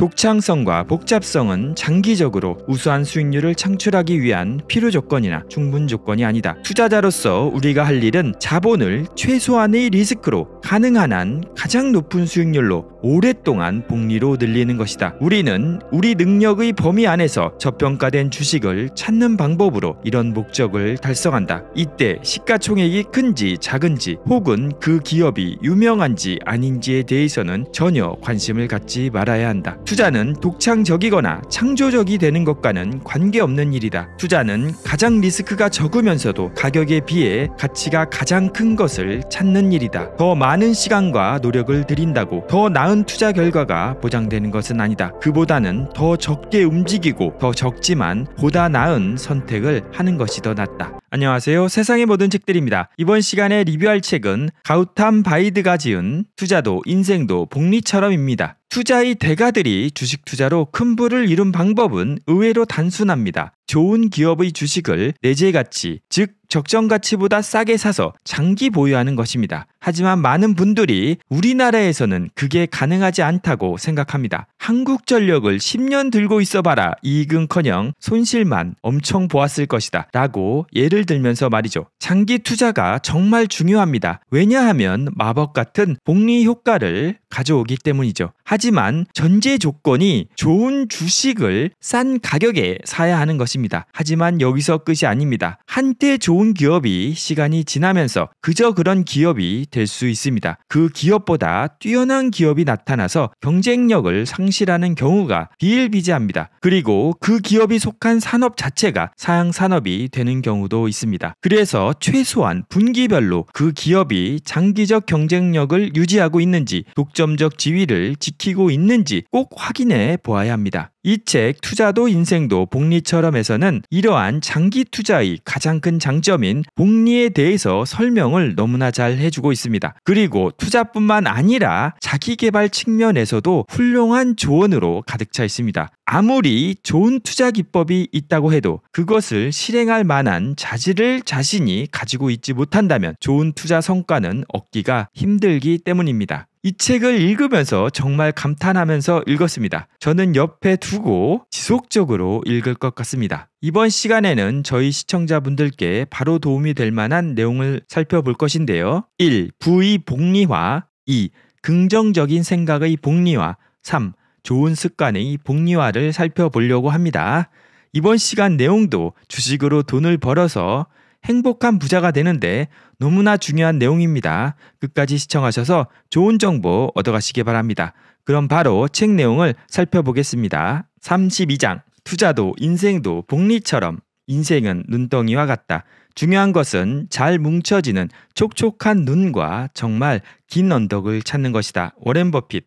독창성과 복잡성은 장기적으로 우수한 수익률을 창출하기 위한 필요 조건이나 충분 조건이 아니다. 투자자로서 우리가 할 일은 자본을 최소한의 리스크로 가능한 한 가장 높은 수익률로 오랫동안 복리로 늘리는 것이다. 우리는 우리 능력의 범위 안에서 저평가된 주식을 찾는 방법으로 이런 목적을 달성한다. 이때 시가총액이 큰지 작은지 혹은 그 기업이 유명한지 아닌지에 대해서는 전혀 관심을 갖지 말아야 한다. 투자는 독창적이거나 창조적이 되는 것과는 관계없는 일이다. 투자는 가장 리스크가 적으면서도 가격에 비해 가치가 가장 큰 것을 찾는 일이다. 더 많은 시간과 노력을 들인다고 더 나은 투자 결과가 보장되는 것은 아니다. 그보다는 더 적게 움직이고 더 적지만 보다 나은 선택을 하는 것이 더 낫다. 안녕하세요. 세상의 모든 책들입니다. 이번 시간에 리뷰할 책은 가우탐 바이드가 지은 투자도 인생도 복리처럼입니다. 투자의 대가들이 주식 투자로 큰 부를 이룬 방법은 의외로 단순합니다. 좋은 기업의 주식을 내재 가치, 즉 적정 가치보다 싸게 사서 장기 보유하는 것입니다. 하지만 많은 분들이 우리나라에서는 그게 가능하지 않다고 생각합니다. 한국전력을 10년 들고 있어봐라 이익은커녕 손실만 엄청 보았을 것이다 라고 예를 들면서 말이죠. 장기 투자가 정말 중요합니다. 왜냐하면 마법 같은 복리 효과를 가져오기 때문이죠. 하지만 전제 조건이 좋은 주식을 싼 가격에 사야 하는 것입니다. 하지만 여기서 끝이 아닙니다. 한때 좋은 좋은 기업이 시간이 지나면서 그저 그런 기업이 될 수 있습니다. 그 기업보다 뛰어난 기업이 나타나서 경쟁력을 상실하는 경우가 비일비재합니다. 그리고 그 기업이 속한 산업 자체가 사양산업이 되는 경우도 있습니다. 그래서 최소한 분기별로 그 기업이 장기적 경쟁력을 유지하고 있는지 독점적 지위를 지키고 있는지 꼭 확인해 보아야 합니다. 이책 투자도 인생도 복리처럼에서는 이러한 장기 투자의 가장 큰 장점인 복리에 대해서 설명을 너무나 잘 해주고 있습니다. 그리고 투자뿐만 아니라 자기 개발 측면에서도 훌륭한 조언으로 가득 차 있습니다. 아무리 좋은 투자 기법이 있다고 해도 그것을 실행할 만한 자질을 자신이 가지고 있지 못한다면 좋은 투자 성과는 얻기가 힘들기 때문입니다. 이 책을 읽으면서 정말 감탄하면서 읽었습니다. 저는 옆에 두고 지속적으로 읽을 것 같습니다. 이번 시간에는 저희 시청자분들께 바로 도움이 될 만한 내용을 살펴볼 것인데요. 1. 부의 복리화 2. 긍정적인 생각의 복리화 3. 좋은 습관의 복리화를 살펴보려고 합니다. 이번 시간 내용도 주식으로 돈을 벌어서 행복한 부자가 되는데 너무나 중요한 내용입니다. 끝까지 시청하셔서 좋은 정보 얻어가시기 바랍니다. 그럼 바로 책 내용을 살펴보겠습니다. 32장 투자도 인생도 복리처럼 인생은 눈덩이와 같다. 중요한 것은 잘 뭉쳐지는 촉촉한 눈과 정말 긴 언덕을 찾는 것이다. 워렌 버핏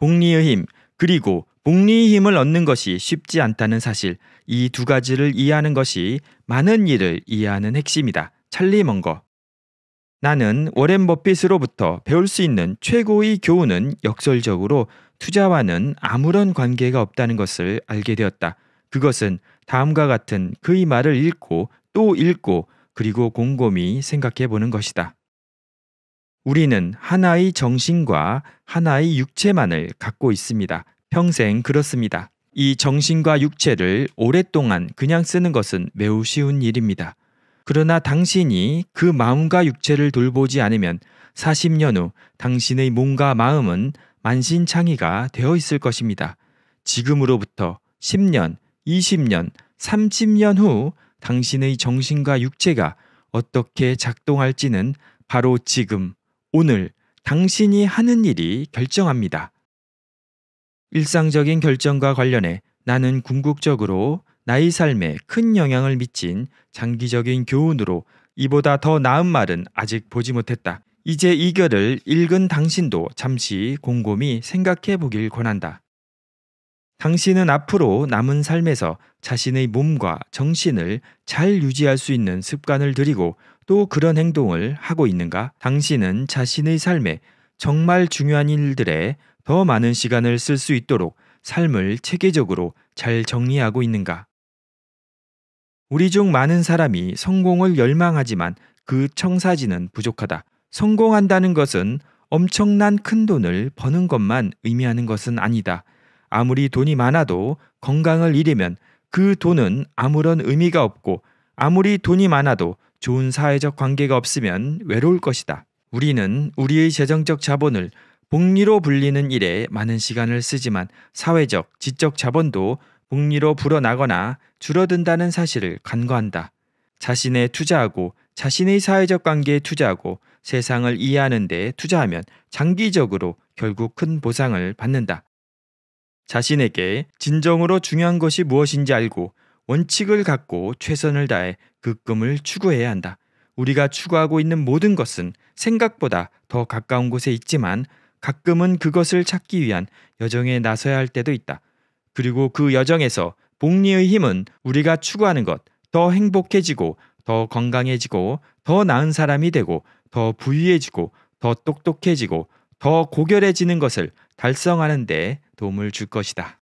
복리의 힘 그리고 복리의 힘을 얻는 것이 쉽지 않다는 사실, 이 두 가지를 이해하는 것이 많은 일을 이해하는 핵심이다. 찰리 먼거. 나는 워렌 버핏으로부터 배울 수 있는 최고의 교훈은 역설적으로 투자와는 아무런 관계가 없다는 것을 알게 되었다. 그것은 다음과 같은 그의 말을 읽고 또 읽고 그리고 곰곰이 생각해 보는 것이다. 우리는 하나의 정신과 하나의 육체만을 갖고 있습니다. 평생 그렇습니다. 이 정신과 육체를 오랫동안 그냥 쓰는 것은 매우 쉬운 일입니다. 그러나 당신이 그 마음과 육체를 돌보지 않으면 40년 후 당신의 몸과 마음은 만신창이가 되어 있을 것입니다. 지금으로부터 10년, 20년, 30년 후 당신의 정신과 육체가 어떻게 작동할지는 바로 지금, 오늘 당신이 하는 일이 결정합니다. 일상적인 결정과 관련해 나는 궁극적으로 나의 삶에 큰 영향을 미친 장기적인 교훈으로 이보다 더 나은 말은 아직 보지 못했다. 이제 이 글을 읽은 당신도 잠시 곰곰이 생각해 보길 권한다. 당신은 앞으로 남은 삶에서 자신의 몸과 정신을 잘 유지할 수 있는 습관을 들이고 또 그런 행동을 하고 있는가? 당신은 자신의 삶에 정말 중요한 일들에 더 많은 시간을 쓸 수 있도록 삶을 체계적으로 잘 정리하고 있는가? 우리 중 많은 사람이 성공을 열망하지만 그 청사진은 부족하다. 성공한다는 것은 엄청난 큰 돈을 버는 것만 의미하는 것은 아니다. 아무리 돈이 많아도 건강을 잃으면 그 돈은 아무런 의미가 없고 아무리 돈이 많아도 좋은 사회적 관계가 없으면 외로울 것이다. 우리는 우리의 재정적 자본을 복리로 불리는 일에 많은 시간을 쓰지만 사회적, 지적 자본도 복리로 불어나거나 줄어든다는 사실을 간과한다. 자신에 투자하고 자신의 사회적 관계에 투자하고 세상을 이해하는 데 투자하면 장기적으로 결국 큰 보상을 받는다. 자신에게 진정으로 중요한 것이 무엇인지 알고 원칙을 갖고 최선을 다해 그 꿈을 추구해야 한다. 우리가 추구하고 있는 모든 것은 생각보다 더 가까운 곳에 있지만 가끔은 그것을 찾기 위한 여정에 나서야 할 때도 있다. 그리고 그 여정에서 복리의 힘은 우리가 추구하는 것, 더 행복해지고, 더 건강해지고, 더 나은 사람이 되고, 더 부유해지고, 더 똑똑해지고, 더 고결해지는 것을 달성하는 데 도움을 줄 것이다.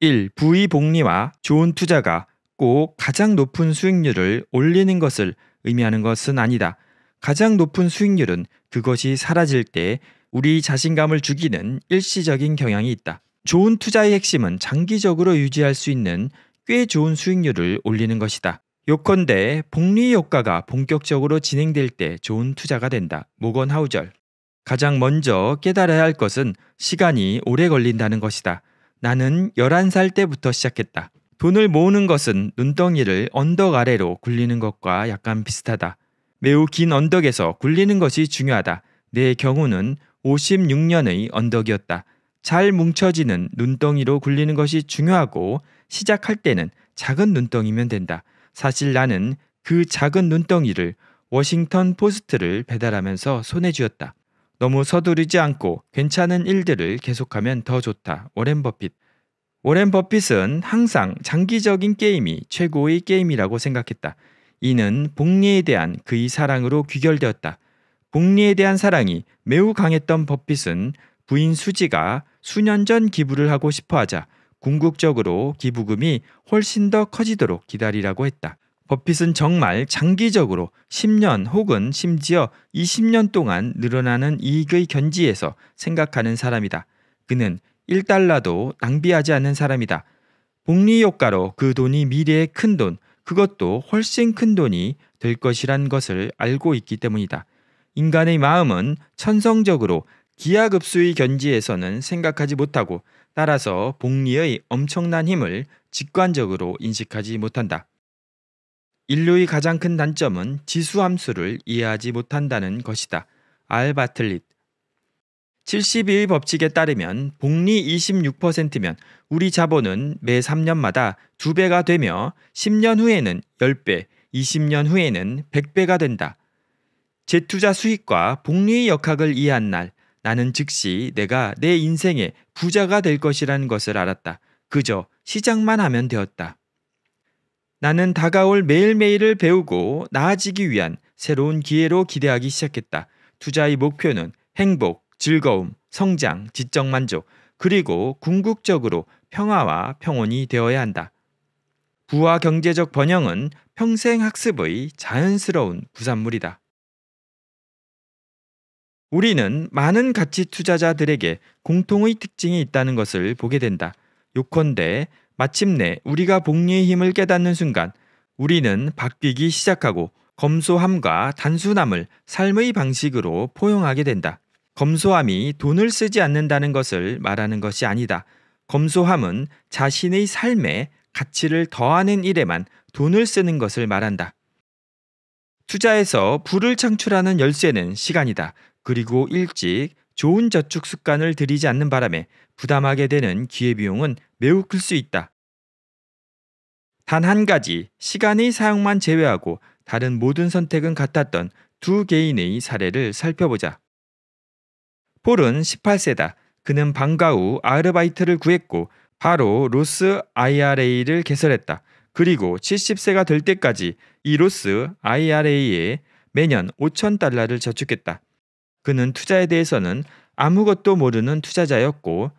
1. 부의 복리와 좋은 투자가 꼭 가장 높은 수익률을 올리는 것을 의미하는 것은 아니다. 가장 높은 수익률은 그것이 사라질 때 우리 자신감을 죽이는 일시적인 경향이 있다. 좋은 투자의 핵심은 장기적으로 유지할 수 있는 꽤 좋은 수익률을 올리는 것이다. 요컨대 복리 효과가 본격적으로 진행될 때 좋은 투자가 된다. 모건 하우절. 가장 먼저 깨달아야 할 것은 시간이 오래 걸린다는 것이다. 나는 11살 때부터 시작했다. 돈을 모으는 것은 눈덩이를 언덕 아래로 굴리는 것과 약간 비슷하다. 매우 긴 언덕에서 굴리는 것이 중요하다. 내 경우는 56년의 언덕이었다. 잘 뭉쳐지는 눈덩이로 굴리는 것이 중요하고 시작할 때는 작은 눈덩이면 된다. 사실 나는 그 작은 눈덩이를 워싱턴 포스트를 배달하면서 손에 쥐었다. 너무 서두르지 않고 괜찮은 일들을 계속하면 더 좋다. 워렌 버핏. 워렌 버핏은 항상 장기적인 게임이 최고의 게임이라고 생각했다. 이는 복리에 대한 그의 사랑으로 귀결되었다. 복리에 대한 사랑이 매우 강했던 버핏은 부인 수지가 수년 전 기부를 하고 싶어 하자 궁극적으로 기부금이 훨씬 더 커지도록 기다리라고 했다. 버핏은 정말 장기적으로 10년 혹은 심지어 20년 동안 늘어나는 이익의 견지에서 생각하는 사람이다. 그는 1달러도 낭비하지 않는 사람이다. 복리 효과로 그 돈이 미래의 큰 돈, 그것도 훨씬 큰 돈이 될 것이란 것을 알고 있기 때문이다. 인간의 마음은 천성적으로 기하급수의 견지에서는 생각하지 못하고 따라서 복리의 엄청난 힘을 직관적으로 인식하지 못한다. 인류의 가장 큰 단점은 지수함수를 이해하지 못한다는 것이다. 알바틀릿 72의 법칙에 따르면 복리 26%면 우리 자본은 매 3년마다 2배가 되며 10년 후에는 10배, 20년 후에는 100배가 된다. 재투자 수익과 복리의 역학을 이해한 날 나는 즉시 내가 내 인생의 부자가 될 것이라는 것을 알았다. 그저 시작만 하면 되었다. 나는 다가올 매일매일을 배우고 나아지기 위한 새로운 기회로 기대하기 시작했다. 투자의 목표는 행복, 즐거움, 성장, 지적 만족, 그리고 궁극적으로 평화와 평온이 되어야 한다. 부와 경제적 번영은 평생 학습의 자연스러운 부산물이다. 우리는 많은 가치 투자자들에게 공통의 특징이 있다는 것을 보게 된다. 요컨대 마침내 우리가 복리의 힘을 깨닫는 순간 우리는 바뀌기 시작하고 검소함과 단순함을 삶의 방식으로 포용하게 된다. 검소함이 돈을 쓰지 않는다는 것을 말하는 것이 아니다. 검소함은 자신의 삶에 가치를 더하는 일에만 돈을 쓰는 것을 말한다. 투자에서 부를 창출하는 열쇠는 시간이다. 그리고 일찍 좋은 저축 습관을 들이지 않는 바람에 부담하게 되는 기회비용은 매우 클 수 있다. 단 한 가지, 시간의 사용만 제외하고 다른 모든 선택은 같았던 두 개인의 사례를 살펴보자. 폴은 18세다. 그는 방과 후 아르바이트를 구했고 바로 로스 IRA를 개설했다. 그리고 70세가 될 때까지 이 로스 IRA에 매년 5천 달러를 저축했다. 그는 투자에 대해서는 아무것도 모르는 투자자였고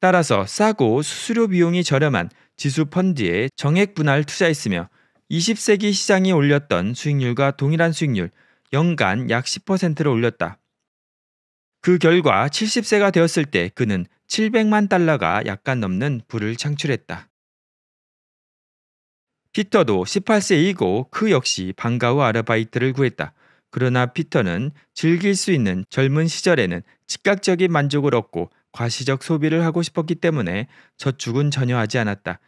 따라서 싸고 수수료 비용이 저렴한 지수 펀드에 정액 분할 투자했으며 20세기 시장이 올렸던 수익률과 동일한 수익률 연간 약 10%를 올렸다. 그 결과 70세가 되었을 때 그는 700만 달러가 약간 넘는 부를 창출했다. 피터도 18세이고 그 역시 방과 후 아르바이트를 구했다. 그러나 피터는 즐길 수 있는 젊은 시절에는 즉각적인 만족을 얻고 과시적 소비를 하고 싶었기 때문에 저축은 전혀 하지 않았다.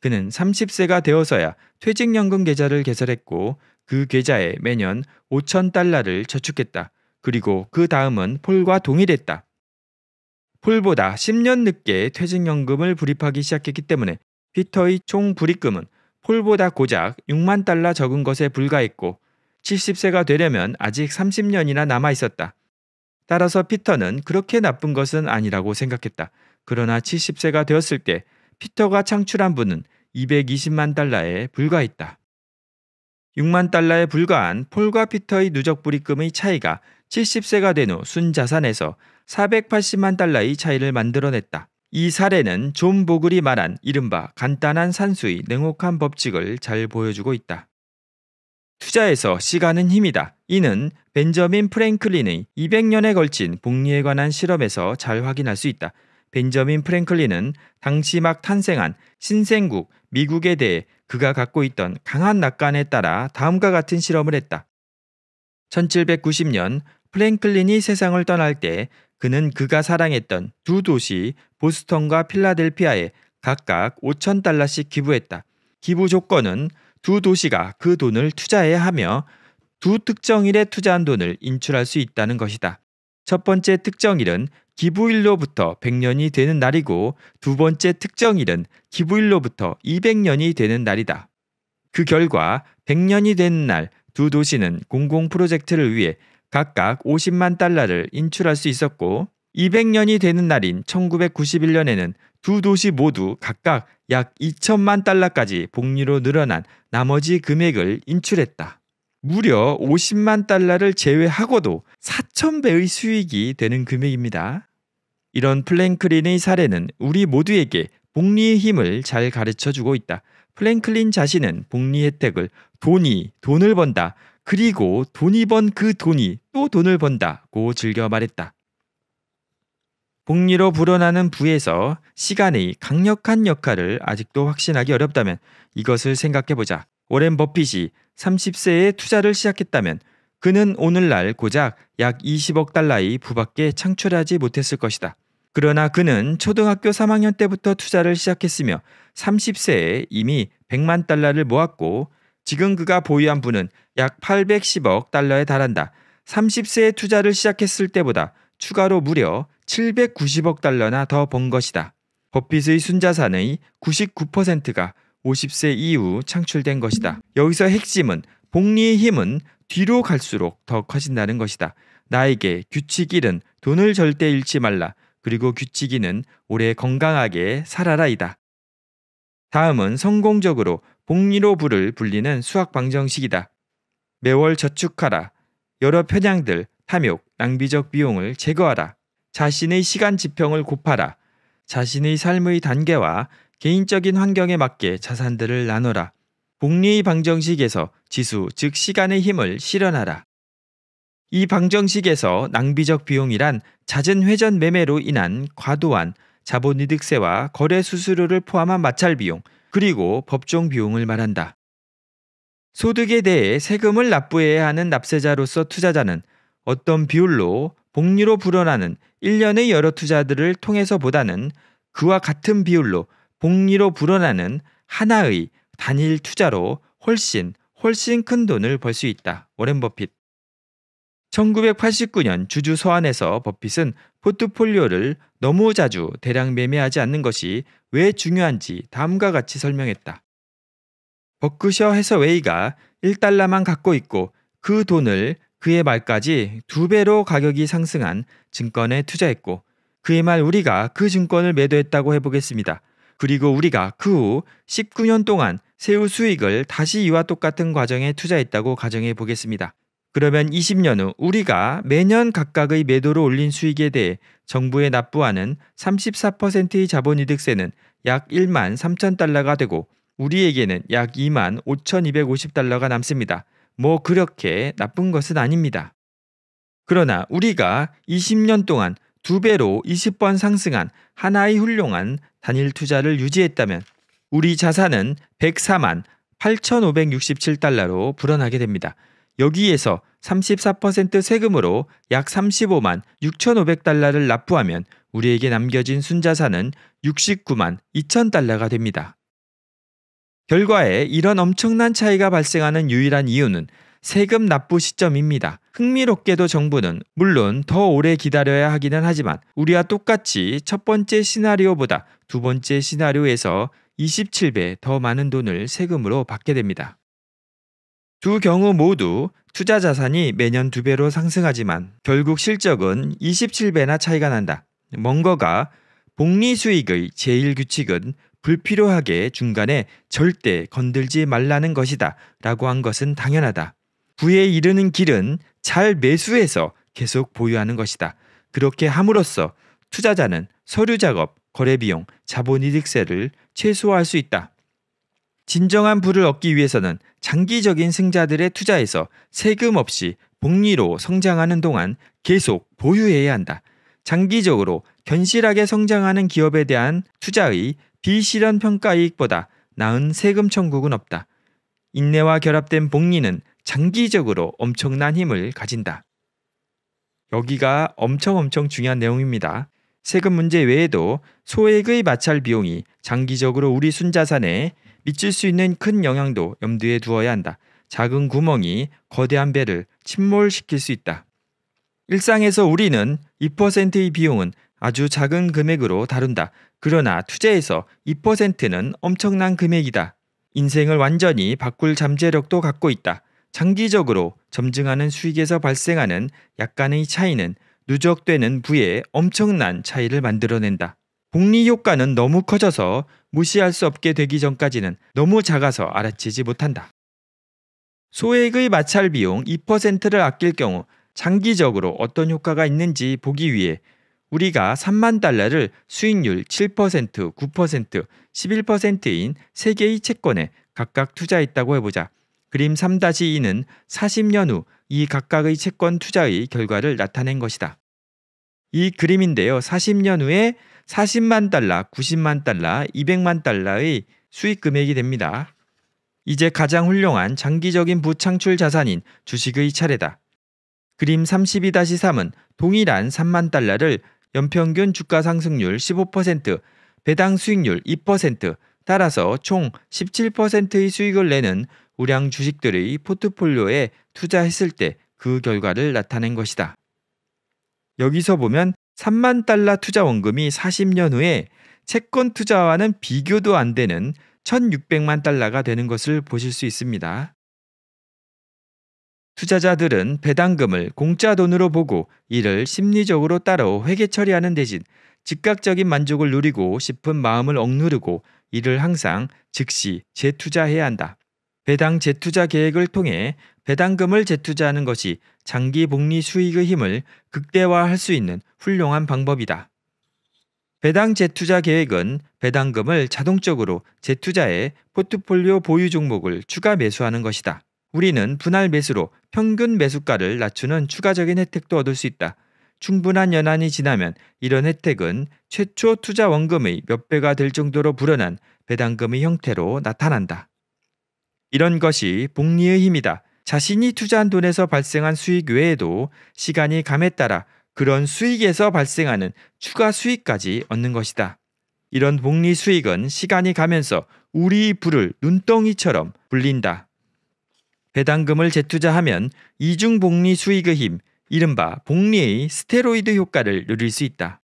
그는 30세가 되어서야 퇴직연금 계좌를 개설했고 그 계좌에 매년 5천 달러를 저축했다. 그리고 그 다음은 폴과 동일했다. 폴보다 10년 늦게 퇴직연금을 불입하기 시작했기 때문에 피터의 총 불입금은 폴보다 고작 6만 달러 적은 것에 불과했고 70세가 되려면 아직 30년이나 남아 있었다. 따라서 피터는 그렇게 나쁜 것은 아니라고 생각했다. 그러나 70세가 되었을 때 피터가 창출한 분은 220만 달러에 불과했다. 6만 달러에 불과한 폴과 피터의 누적 불입금의 차이가 70세가 된 후 순자산에서 480만 달러의 차이를 만들어냈다. 이 사례는 존 보글이 말한 이른바 간단한 산수의 냉혹한 법칙을 잘 보여주고 있다. 투자에서 시간은 힘이다. 이는 벤저민 프랭클린의 200년에 걸친 복리에 관한 실험에서 잘 확인할 수 있다. 벤저민 프랭클린은 당시 막 탄생한 신생국 미국에 대해 그가 갖고 있던 강한 낙관에 따라 다음과 같은 실험을 했다. 1790년 프랭클린이 세상을 떠날 때 그는 그가 사랑했던 두 도시 보스턴과 필라델피아에 각각 5천 달러씩 기부했다. 기부 조건은 두 도시가 그 돈을 투자해야 하며 두 특정일에 투자한 돈을 인출할 수 있다는 것이다. 첫 번째 특정일은 기부일로부터 100년이 되는 날이고 두 번째 특정일은 기부일로부터 200년이 되는 날이다. 그 결과 100년이 되는 날 두 도시는 공공 프로젝트를 위해 각각 50만 달러를 인출할 수 있었고 200년이 되는 날인 1991년에는 두 도시 모두 각각 약 2천만 달러까지 복리로 늘어난 나머지 금액을 인출했다. 무려 50만 달러를 제외하고도 4천배의 수익이 되는 금액입니다. 이런 플랭클린의 사례는 우리 모두에게 복리의 힘을 잘 가르쳐 주고 있다. 플랭클린 자신은 복리 혜택을 돈이 돈을 번다. 그리고 돈이 번 그 돈이 또 돈을 번다고 즐겨 말했다. 복리로 불어나는 부에서 시간의 강력한 역할을 아직도 확신하기 어렵다면 이것을 생각해보자. 오랜 버핏이 30세에 투자를 시작했다면 그는 오늘날 고작 약 20억 달러의 부밖에 창출하지 못했을 것이다. 그러나 그는 초등학교 3학년 때부터 투자를 시작했으며 30세에 이미 100만 달러를 모았고 지금 그가 보유한 부는 약 810억 달러에 달한다. 30세에 투자를 시작했을 때보다 추가로 무려 790억 달러나 더 번 것이다. 버핏의 순자산의 99%가 50세 이후 창출된 것이다. 여기서 핵심은 복리의 힘은 뒤로 갈수록 더 커진다는 것이다. 나에게 규칙 1은 돈을 절대 잃지 말라. 그리고 규칙 2는 오래 건강하게 살아라이다. 다음은 성공적으로 복리로 불을 불리는 수학 방정식이다. 매월 저축하라. 여러 편향들, 탐욕, 낭비적 비용을 제거하라. 자신의 시간 지평을 곱하라. 자신의 삶의 단계와 개인적인 환경에 맞게 자산들을 나눠라. 복리의 방정식에서 지수, 즉 시간의 힘을 실현하라. 이 방정식에서 낭비적 비용이란 잦은 회전 매매로 인한 과도한 자본이득세와 거래 수수료를 포함한 마찰 비용, 그리고 법정 비용을 말한다. 소득에 대해 세금을 납부해야 하는 납세자로서 투자자는 어떤 비율로 복리로 불어나는 1년의 여러 투자들을 통해서보다는 그와 같은 비율로 복리로 불어나는 하나의 단일 투자로 훨씬 훨씬 큰 돈을 벌 수 있다. 워렌 버핏. 1989년 주주 소한에서 버핏은 포트폴리오를 너무 자주 대량 매매하지 않는 것이 왜 중요한지 다음과 같이 설명했다. 버크셔 해서웨이가 1달러만 갖고 있고 그 돈을 그의 말까지 두 배로 가격이 상승한 증권에 투자했고 그의 말 우리가 그 증권을 매도했다고 해보겠습니다. 그리고 우리가 그 후 19년 동안 세후 수익을 다시 이와 똑같은 과정에 투자했다고 가정해 보겠습니다. 그러면 20년 후 우리가 매년 각각의 매도로 올린 수익에 대해 정부에 납부하는 34%의 자본이득세는 약 1만 3천 달러가 되고 우리에게는 약 2만 5,250달러가 남습니다. 뭐 그렇게 나쁜 것은 아닙니다. 그러나 우리가 20년 동안 두 배로 20번 상승한 하나의 훌륭한 단일 투자를 유지했다면 우리 자산은 104만 8,567달러로 불어나게 됩니다. 여기에서 34% 세금으로 약 35만 6,500달러를 납부하면 우리에게 남겨진 순자산은 69만 2,000달러가 됩니다. 결과에 이런 엄청난 차이가 발생하는 유일한 이유는 세금 납부 시점입니다. 흥미롭게도 정부는 물론 더 오래 기다려야 하기는 하지만 우리와 똑같이 첫 번째 시나리오보다 두 번째 시나리오에서 27배 더 많은 돈을 세금으로 받게 됩니다. 두 경우 모두 투자 자산이 매년 두배로 상승하지만 결국 실적은 27배나 차이가 난다. 먼거가 복리 수익의 제1 규칙은 불필요하게 중간에 절대 건들지 말라는 것이다 라고 한 것은 당연하다. 부에 이르는 길은 잘 매수해서 계속 보유하는 것이다. 그렇게 함으로써 투자자는 서류 작업, 거래 비용, 자본 이득세를 최소화할 수 있다. 진정한 부를 얻기 위해서는 장기적인 승자들의 투자에서 세금 없이 복리로 성장하는 동안 계속 보유해야 한다. 장기적으로 견실하게 성장하는 기업에 대한 투자의 비실한 평가 이익보다 나은 세금 천국은 없다. 인내와 결합된 복리는 장기적으로 엄청난 힘을 가진다. 여기가 엄청 엄청 중요한 내용입니다. 세금 문제 외에도 소액의 마찰 비용이 장기적으로 우리 순자산에 미칠 수 있는 큰 영향도 염두에 두어야 한다. 작은 구멍이 거대한 배를 침몰시킬 수 있다. 일상에서 우리는 2%의 비용은 아주 작은 금액으로 다룬다. 그러나 투자에서 2%는 엄청난 금액이다. 인생을 완전히 바꿀 잠재력도 갖고 있다. 장기적으로 점증하는 수익에서 발생하는 약간의 차이는 누적되는 부의 엄청난 차이를 만들어낸다. 복리 효과는 너무 커져서 무시할 수 없게 되기 전까지는 너무 작아서 알아채지 못한다. 소액의 마찰 비용 2%를 아낄 경우 장기적으로 어떤 효과가 있는지 보기 위해 우리가 3만 달러를 수익률 7%, 9%, 11%인 3개의 채권에 각각 투자했다고 해보자. 그림 3-2는 40년 후 이 각각의 채권 투자의 결과를 나타낸 것이다. 이 그림인데요. 40년 후에 40만 달러, 90만 달러, 200만 달러의 수익 금액이 됩니다. 이제 가장 훌륭한 장기적인 부창출 자산인 주식의 차례다. 그림 32-3은 동일한 3만 달러를 연평균 주가 상승률 15%, 배당 수익률 2%, 따라서 총 17%의 수익을 내는 우량 주식들의 포트폴리오에 투자했을 때 그 결과를 나타낸 것이다. 여기서 보면 3만 달러 투자 원금이 40년 후에 채권 투자와는 비교도 안 되는 1600만 달러가 되는 것을 보실 수 있습니다. 투자자들은 배당금을 공짜 돈으로 보고 이를 심리적으로 따로 회계 처리하는 대신 즉각적인 만족을 누리고 싶은 마음을 억누르고 이를 항상 즉시 재투자해야 한다. 배당 재투자 계획을 통해 배당금을 재투자하는 것이 장기 복리 수익의 힘을 극대화할 수 있는 훌륭한 방법이다. 배당 재투자 계획은 배당금을 자동적으로 재투자해 포트폴리오 보유 종목을 추가 매수하는 것이다. 우리는 분할 매수로 평균 매수가를 낮추는 추가적인 혜택도 얻을 수 있다. 충분한 연한이 지나면 이런 혜택은 최초 투자 원금의 몇 배가 될 정도로 불어난 배당금의 형태로 나타난다. 이런 것이 복리의 힘이다. 자신이 투자한 돈에서 발생한 수익 외에도 시간이 감에 따라 그런 수익에서 발생하는 추가 수익까지 얻는 것이다. 이런 복리 수익은 시간이 가면서 우리 부를 눈덩이처럼 불린다. 배당금을 재투자하면 이중복리 수익의 힘, 이른바 복리의 스테로이드 효과를 누릴 수 있다.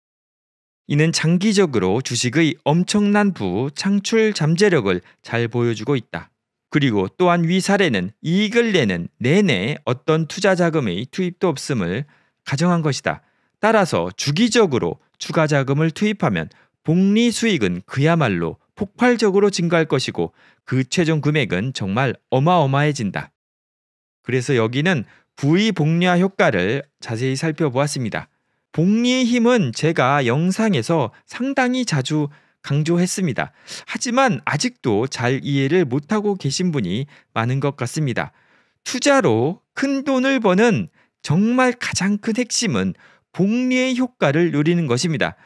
이는 장기적으로 주식의 엄청난 부 창출 잠재력을 잘 보여주고 있다. 그리고 또한 위 사례는 이익을 내는 내내 어떤 투자 자금의 투입도 없음을 가정한 것이다. 따라서 주기적으로 추가 자금을 투입하면 복리 수익은 그야말로 폭발적으로 증가할 것이고 그 최종 금액은 정말 어마어마해진다. 그래서 여기는 부의 복리화 효과를 자세히 살펴보았습니다. 복리의 힘은 제가 영상에서 상당히 자주 강조했습니다. 하지만 아직도 잘 이해를 못하고 계신 분이 많은 것 같습니다. 투자로 큰 돈을 버는 정말 가장 큰 핵심은 복리의 효과를 누리는 것입니다.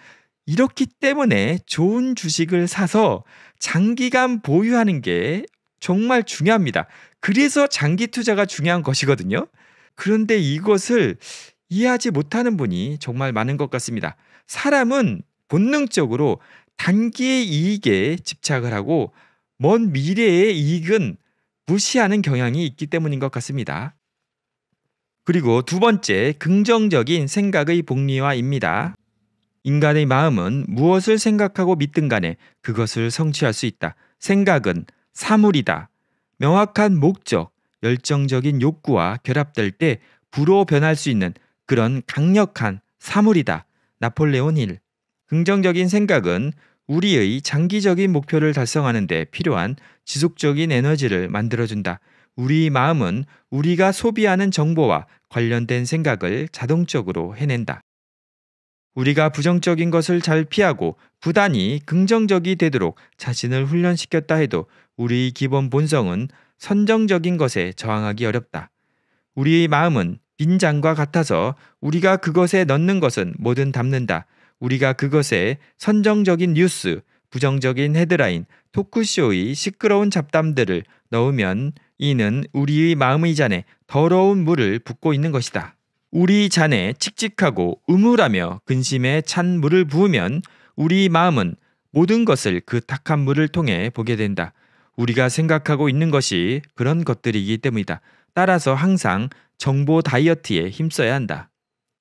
이렇기 때문에 좋은 주식을 사서 장기간 보유하는 게 정말 중요합니다. 그래서 장기 투자가 중요한 것이거든요. 그런데 이것을 이해하지 못하는 분이 정말 많은 것 같습니다. 사람은 본능적으로 단기의 이익에 집착을 하고 먼 미래의 이익은 무시하는 경향이 있기 때문인 것 같습니다. 그리고 두 번째, 긍정적인 생각의 복리화입니다. 인간의 마음은 무엇을 생각하고 믿든 간에 그것을 성취할 수 있다. 생각은 사물이다. 명확한 목적, 열정적인 욕구와 결합될 때 부로 변할 수 있는 그런 강력한 사물이다. 나폴레온 힐. 긍정적인 생각은 우리의 장기적인 목표를 달성하는 데 필요한 지속적인 에너지를 만들어준다. 우리 마음은 우리가 소비하는 정보와 관련된 생각을 자동적으로 해낸다. 우리가 부정적인 것을 잘 피하고 부단히 긍정적이 되도록 자신을 훈련시켰다 해도 우리의 기본 본성은 선정적인 것에 저항하기 어렵다. 우리의 마음은 빈장과 같아서 우리가 그것에 넣는 것은 뭐든 담는다. 우리가 그것에 선정적인 뉴스, 부정적인 헤드라인, 토크쇼의 시끄러운 잡담들을 넣으면 이는 우리의 마음의 잔에 더러운 물을 붓고 있는 것이다. 우리 잔에 칙칙하고 음울하며 근심에 찬 물을 부으면 우리 마음은 모든 것을 그 탁한 물을 통해 보게 된다. 우리가 생각하고 있는 것이 그런 것들이기 때문이다. 따라서 항상 정보 다이어트에 힘써야 한다.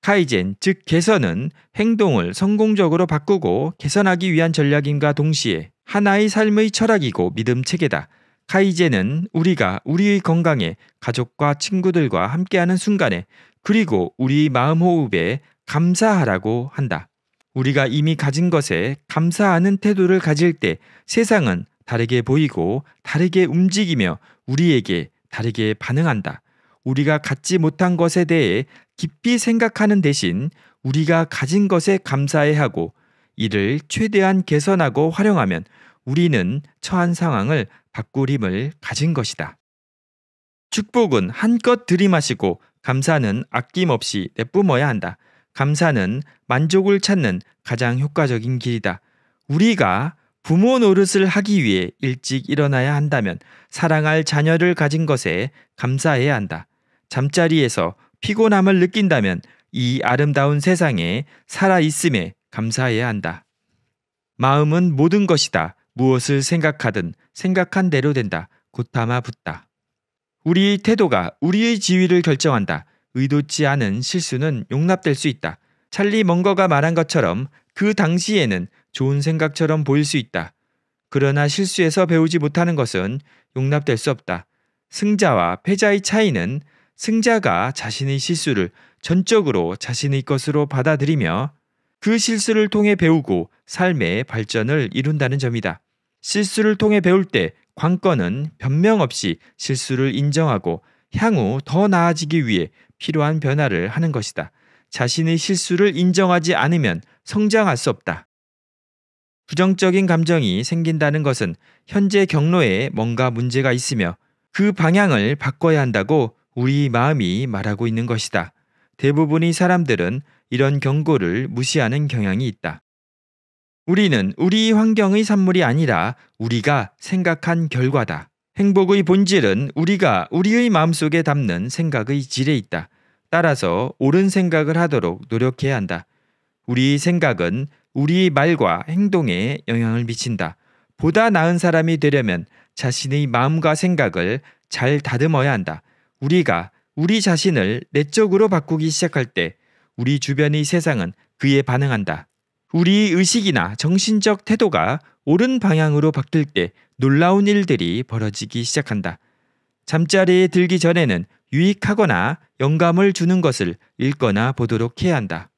카이젠, 즉 개선은 행동을 성공적으로 바꾸고 개선하기 위한 전략임과 동시에 하나의 삶의 철학이고 믿음 체계다. 카이젠은 우리가 우리의 건강에 가족과 친구들과 함께하는 순간에 그리고 우리 마음 호흡에 감사하라고 한다. 우리가 이미 가진 것에 감사하는 태도를 가질 때 세상은 다르게 보이고 다르게 움직이며 우리에게 다르게 반응한다. 우리가 갖지 못한 것에 대해 깊이 생각하는 대신 우리가 가진 것에 감사해 하고 이를 최대한 개선하고 활용하면 우리는 처한 상황을 바꾸림을 가진 것이다. 축복은 한껏 들이마시고 감사는 아낌없이 내뿜어야 한다. 감사는 만족을 찾는 가장 효과적인 길이다. 우리가 부모 노릇을 하기 위해 일찍 일어나야 한다면 사랑할 자녀를 가진 것에 감사해야 한다. 잠자리에서 피곤함을 느낀다면 이 아름다운 세상에 살아있음에 감사해야 한다. 마음은 모든 것이다. 무엇을 생각하든 생각한 대로 된다. 고타마 붙다. 우리의 태도가 우리의 지위를 결정한다. 의도치 않은 실수는 용납될 수 있다. 찰리 먼거가 말한 것처럼 그 당시에는 좋은 생각처럼 보일 수 있다. 그러나 실수에서 배우지 못하는 것은 용납될 수 없다. 승자와 패자의 차이는 승자가 자신의 실수를 전적으로 자신의 것으로 받아들이며 그 실수를 통해 배우고 삶의 발전을 이룬다는 점이다. 실수를 통해 배울 때 관건은 변명 없이 실수를 인정하고 향후 더 나아지기 위해 필요한 변화를 하는 것이다. 자신의 실수를 인정하지 않으면 성장할 수 없다. 부정적인 감정이 생긴다는 것은 현재 경로에 뭔가 문제가 있으며 그 방향을 바꿔야 한다고 우리 마음이 말하고 있는 것이다. 대부분의 사람들은 이런 경고를 무시하는 경향이 있다. 우리는 우리 환경의 산물이 아니라 우리가 생각한 결과다. 행복의 본질은 우리가 우리의 마음속에 담는 생각의 질에 있다. 따라서 옳은 생각을 하도록 노력해야 한다. 우리 생각은 우리 말과 행동에 영향을 미친다. 보다 나은 사람이 되려면 자신의 마음과 생각을 잘 다듬어야 한다. 우리가 우리 자신을 내적으로 바꾸기 시작할 때 우리 주변의 세상은 그에 반응한다. 우리 의식이나 정신적 태도가 옳은 방향으로 바뀔 때 놀라운 일들이 벌어지기 시작한다. 잠자리에 들기 전에는 유익하거나 영감을 주는 것을 읽거나 보도록 해야 한다.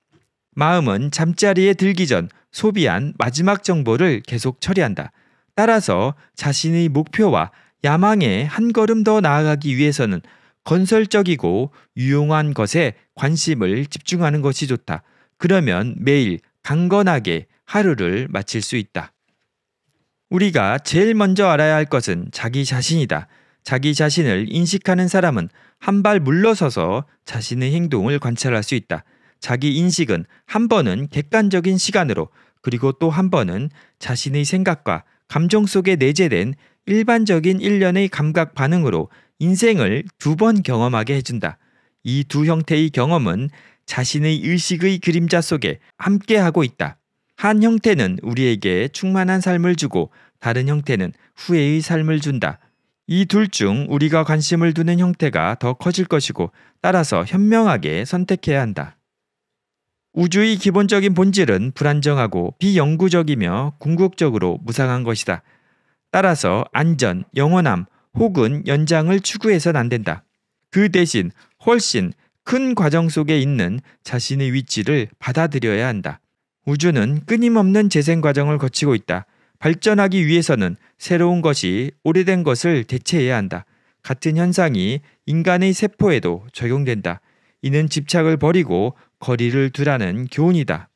마음은 잠자리에 들기 전 소비한 마지막 정보를 계속 처리한다. 따라서 자신의 목표와 야망에 한 걸음 더 나아가기 위해서는 건설적이고 유용한 것에 관심을 집중하는 것이 좋다. 그러면 매일 강건하게 하루를 마칠 수 있다. 우리가 제일 먼저 알아야 할 것은 자기 자신이다. 자기 자신을 인식하는 사람은 한 발 물러서서 자신의 행동을 관찰할 수 있다. 자기 인식은 한 번은 객관적인 시간으로 그리고 또 한 번은 자신의 생각과 감정 속에 내재된 일반적인 일련의 감각 반응으로 인생을 두 번 경험하게 해준다. 이 두 형태의 경험은 자신의 의식의 그림자 속에 함께하고 있다. 한 형태는 우리에게 충만한 삶을 주고 다른 형태는 후회의 삶을 준다. 이 둘 중 우리가 관심을 두는 형태가 더 커질 것이고 따라서 현명하게 선택해야 한다. 우주의 기본적인 본질은 불안정하고 비영구적이며 궁극적으로 무상한 것이다. 따라서 안전, 영원함 혹은 연장을 추구해서는 안 된다. 그 대신 훨씬 큰 과정 속에 있는 자신의 위치를 받아들여야 한다. 우주는 끊임없는 재생 과정을 거치고 있다. 발전하기 위해서는 새로운 것이 오래된 것을 대체해야 한다. 같은 현상이 인간의 세포에도 적용된다. 이는 집착을 버리고 거리를 두라는 교훈이다.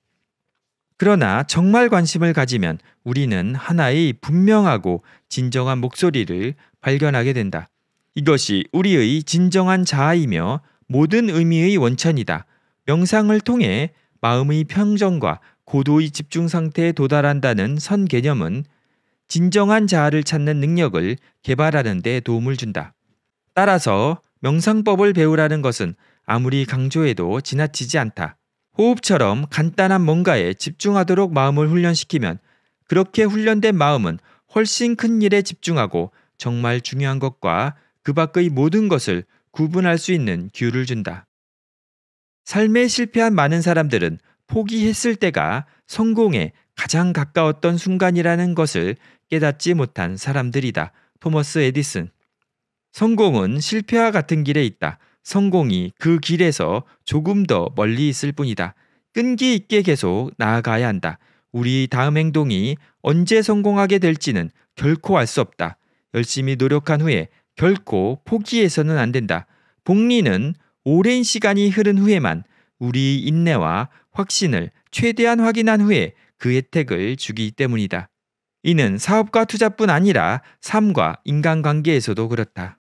그러나 정말 관심을 가지면 우리는 하나의 분명하고 진정한 목소리를 발견하게 된다. 이것이 우리의 진정한 자아이며 모든 의미의 원천이다. 명상을 통해 마음의 평정과 고도의 집중 상태에 도달한다는 선 개념은 진정한 자아를 찾는 능력을 개발하는 데 도움을 준다. 따라서 명상법을 배우라는 것은 아무리 강조해도 지나치지 않다. 호흡처럼 간단한 뭔가에 집중하도록 마음을 훈련시키면 그렇게 훈련된 마음은 훨씬 큰 일에 집중하고 정말 중요한 것과 그 밖의 모든 것을 구분할 수 있는 기회를 준다. 삶에 실패한 많은 사람들은 포기했을 때가 성공에 가장 가까웠던 순간이라는 것을 깨닫지 못한 사람들이다. 토머스 에디슨. 성공은 실패와 같은 길에 있다. 성공이 그 길에서 조금 더 멀리 있을 뿐이다. 끈기 있게 계속 나아가야 한다. 우리 다음 행동이 언제 성공하게 될지는 결코 알 수 없다. 열심히 노력한 후에 결코 포기해서는 안 된다. 복리는 오랜 시간이 흐른 후에만 우리 인내와 확신을 최대한 확인한 후에 그 혜택을 주기 때문이다. 이는 사업과 투자뿐 아니라 삶과 인간관계에서도 그렇다.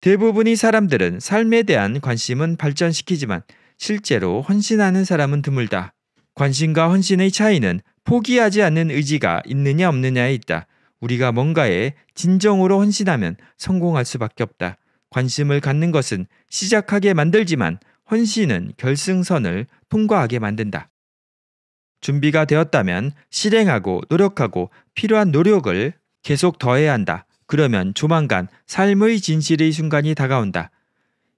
대부분의 사람들은 삶에 대한 관심은 발전시키지만 실제로 헌신하는 사람은 드물다. 관심과 헌신의 차이는 포기하지 않는 의지가 있느냐 없느냐에 있다. 우리가 뭔가에 진정으로 헌신하면 성공할 수밖에 없다. 관심을 갖는 것은 시작하게 만들지만 헌신은 결승선을 통과하게 만든다. 준비가 되었다면 실행하고 노력하고 필요한 노력을 계속 더해야 한다. 그러면 조만간 삶의 진실의 순간이 다가온다.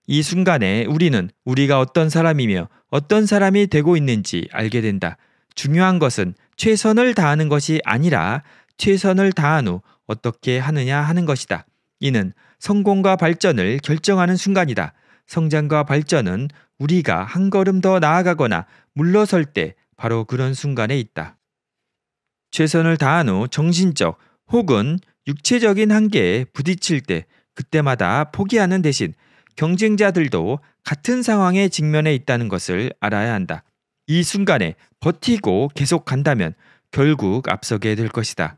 이 순간에 우리는 우리가 어떤 사람이며 어떤 사람이 되고 있는지 알게 된다. 중요한 것은 최선을 다하는 것이 아니라 최선을 다한 후 어떻게 하느냐 하는 것이다. 이는 성공과 발전을 결정하는 순간이다. 성장과 발전은 우리가 한 걸음 더 나아가거나 물러설 때 바로 그런 순간에 있다. 최선을 다한 후 정신적 혹은 육체적인 한계에 부딪힐 때 그때마다 포기하는 대신 경쟁자들도 같은 상황에 직면해 있다는 것을 알아야 한다. 이 순간에 버티고 계속 간다면 결국 앞서게 될 것이다.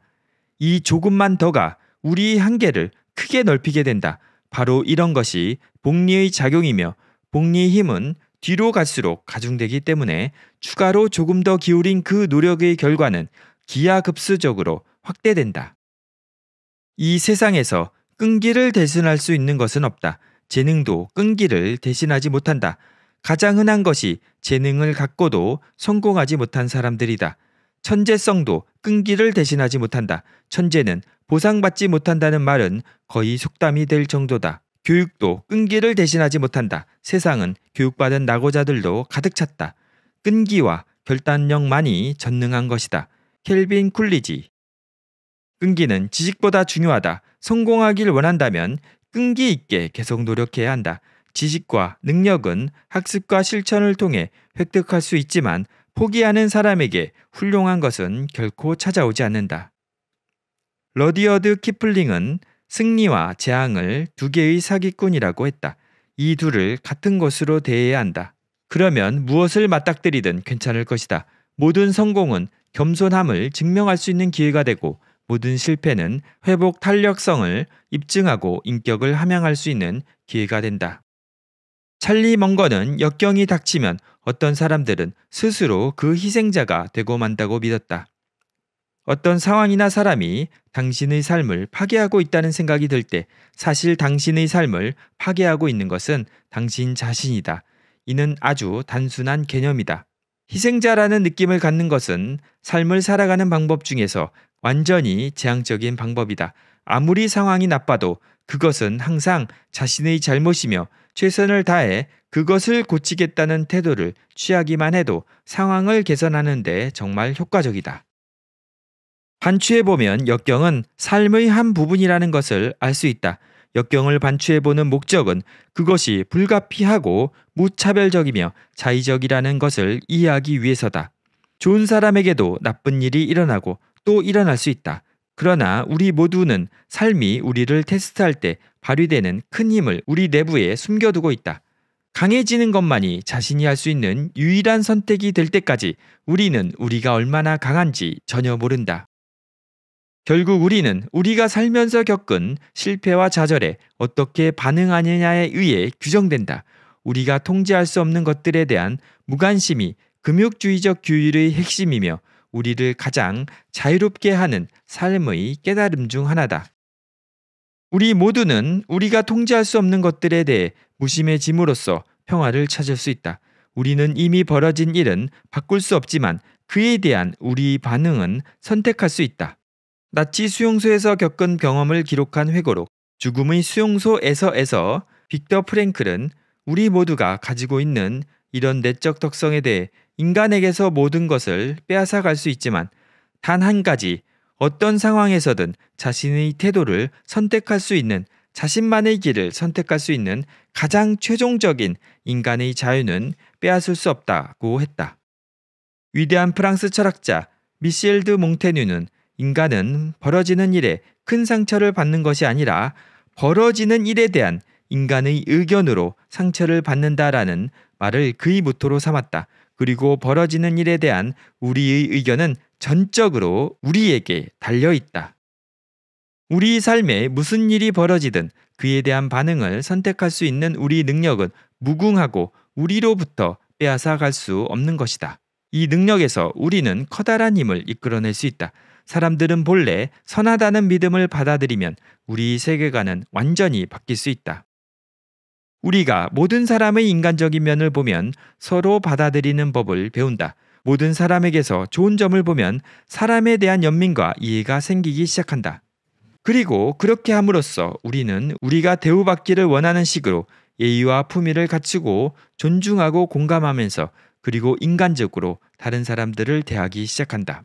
이 조금만 더가 우리 한계를 크게 넓히게 된다. 바로 이런 것이 복리의 작용이며 복리의 힘은 뒤로 갈수록 가중되기 때문에 추가로 조금 더 기울인 그 노력의 결과는 기하급수적으로 확대된다. 이 세상에서 끈기를 대신할 수 있는 것은 없다. 재능도 끈기를 대신하지 못한다. 가장 흔한 것이 재능을 갖고도 성공하지 못한 사람들이다. 천재성도 끈기를 대신하지 못한다. 천재는 보상받지 못한다는 말은 거의 속담이 될 정도다. 교육도 끈기를 대신하지 못한다. 세상은 교육받은 낙오자들도 가득 찼다. 끈기와 결단력만이 전능한 것이다. 켈빈 쿨리지 끈기는 지식보다 중요하다. 성공하길 원한다면 끈기 있게 계속 노력해야 한다. 지식과 능력은 학습과 실천을 통해 획득할 수 있지만 포기하는 사람에게 훌륭한 것은 결코 찾아오지 않는다. 러디어드 키플링은 승리와 재앙을 두 개의 사기꾼이라고 했다. 이 둘을 같은 것으로 대해야 한다. 그러면 무엇을 맞닥뜨리든 괜찮을 것이다. 모든 성공은 겸손함을 증명할 수 있는 기회가 되고 모든 실패는 회복 탄력성을 입증하고 인격을 함양할 수 있는 기회가 된다. 찰리 멍거는 역경이 닥치면 어떤 사람들은 스스로 그 희생자가 되고 만다고 믿었다. 어떤 상황이나 사람이 당신의 삶을 파괴하고 있다는 생각이 들 때 사실 당신의 삶을 파괴하고 있는 것은 당신 자신이다. 이는 아주 단순한 개념이다. 희생자라는 느낌을 갖는 것은 삶을 살아가는 방법 중에서 완전히 재앙적인 방법이다. 아무리 상황이 나빠도 그것은 항상 자신의 잘못이며 최선을 다해 그것을 고치겠다는 태도를 취하기만 해도 상황을 개선하는데 정말 효과적이다. 반추해 보면 역경은 삶의 한 부분이라는 것을 알 수 있다. 역경을 반추해 보는 목적은 그것이 불가피하고 무차별적이며 자의적이라는 것을 이해하기 위해서다. 좋은 사람에게도 나쁜 일이 일어나고 또 일어날 수 있다. 그러나 우리 모두는 삶이 우리를 테스트할 때 발휘되는 큰 힘을 우리 내부에 숨겨두고 있다. 강해지는 것만이 자신이 할 수 있는 유일한 선택이 될 때까지 우리는 우리가 얼마나 강한지 전혀 모른다. 결국 우리는 우리가 살면서 겪은 실패와 좌절에 어떻게 반응하느냐에 의해 규정된다. 우리가 통제할 수 없는 것들에 대한 무관심이 금욕주의적 규율의 핵심이며 우리를 가장 자유롭게 하는 삶의 깨달음 중 하나다. 우리 모두는 우리가 통제할 수 없는 것들에 대해 무심해짐으로써 평화를 찾을 수 있다. 우리는 이미 벌어진 일은 바꿀 수 없지만 그에 대한 우리 반응은 선택할 수 있다. 나치 수용소에서 겪은 경험을 기록한 회고록 죽음의 수용소에서에서 빅터 프랭클은 우리 모두가 가지고 있는 이런 내적 덕성에 대해 인간에게서 모든 것을 빼앗아 갈 수 있지만 단 한 가지 어떤 상황에서든 자신의 태도를 선택할 수 있는 자신만의 길을 선택할 수 있는 가장 최종적인 인간의 자유는 빼앗을 수 없다고 했다. 위대한 프랑스 철학자 미셸드 몽테뉴는 인간은 벌어지는 일에 큰 상처를 받는 것이 아니라 벌어지는 일에 대한 인간의 의견으로 상처를 받는다라는 말을 그의 모토로 삼았다. 그리고 벌어지는 일에 대한 우리의 의견은 전적으로 우리에게 달려 있다. 우리 삶에 무슨 일이 벌어지든 그에 대한 반응을 선택할 수 있는 우리 능력은 무궁하고 우리로부터 빼앗아 갈 수 없는 것이다. 이 능력에서 우리는 커다란 힘을 이끌어낼 수 있다. 사람들은 본래 선하다는 믿음을 받아들이면 우리 세계관은 완전히 바뀔 수 있다. 우리가 모든 사람의 인간적인 면을 보면 서로 받아들이는 법을 배운다. 모든 사람에게서 좋은 점을 보면 사람에 대한 연민과 이해가 생기기 시작한다. 그리고 그렇게 함으로써 우리는 우리가 대우받기를 원하는 식으로 예의와 품위를 갖추고 존중하고 공감하면서 그리고 인간적으로 다른 사람들을 대하기 시작한다.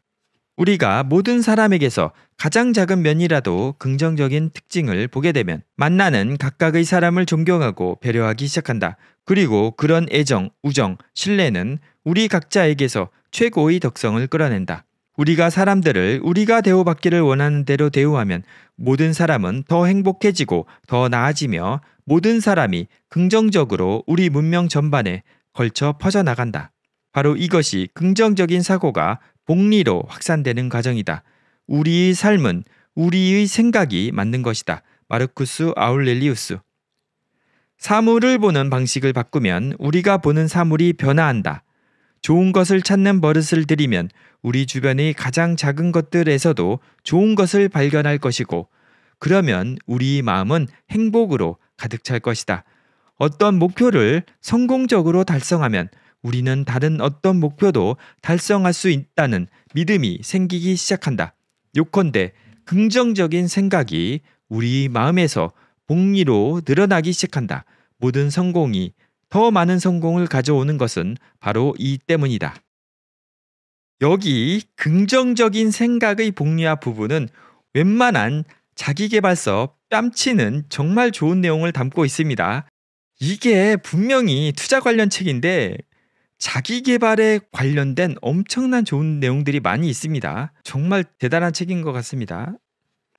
우리가 모든 사람에게서 가장 작은 면이라도 긍정적인 특징을 보게 되면 만나는 각각의 사람을 존경하고 배려하기 시작한다. 그리고 그런 애정, 우정, 신뢰는 우리 각자에게서 최고의 덕성을 끌어낸다. 우리가 사람들을 우리가 대우받기를 원하는 대로 대우하면 모든 사람은 더 행복해지고 더 나아지며 모든 사람이 긍정적으로 우리 문명 전반에 걸쳐 퍼져나간다. 바로 이것이 긍정적인 사고가 복리로 확산되는 과정이다. 우리의 삶은 우리의 생각이 맞는 것이다. 마르쿠스 아울렐리우스. 사물을 보는 방식을 바꾸면 우리가 보는 사물이 변화한다. 좋은 것을 찾는 버릇을 들이면 우리 주변의 가장 작은 것들에서도 좋은 것을 발견할 것이고, 그러면 우리 마음은 행복으로 가득 찰 것이다. 어떤 목표를 성공적으로 달성하면 우리는 다른 어떤 목표도 달성할 수 있다는 믿음이 생기기 시작한다. 요컨대 긍정적인 생각이 우리 마음에서 복리로 늘어나기 시작한다. 모든 성공이 더 많은 성공을 가져오는 것은 바로 이 때문이다. 여기 긍정적인 생각의 복리화 부분은 웬만한 자기개발서 뺨치는 정말 좋은 내용을 담고 있습니다. 이게 분명히 투자 관련 책인데 자기 개발에 관련된 엄청난 좋은 내용들이 많이 있습니다. 정말 대단한 책인 것 같습니다.